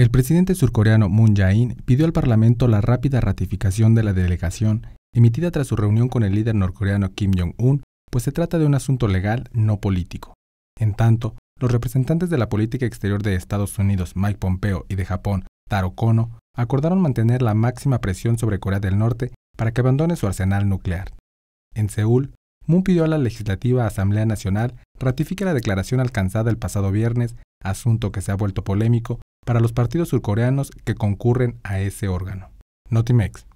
El presidente surcoreano Moon Jae-in pidió al Parlamento la rápida ratificación de la delegación emitida tras su reunión con el líder norcoreano Kim Jong-un, pues se trata de un asunto legal, no político. En tanto, los representantes de la política exterior de Estados Unidos, Mike Pompeo, y de Japón, Taro Kono, acordaron mantener la máxima presión sobre Corea del Norte para que abandone su arsenal nuclear. En Seúl, Moon pidió a la Legislativa Asamblea Nacional ratifique la declaración alcanzada el pasado viernes, asunto que se ha vuelto polémico para los partidos surcoreanos que concurren a ese órgano. Notimex,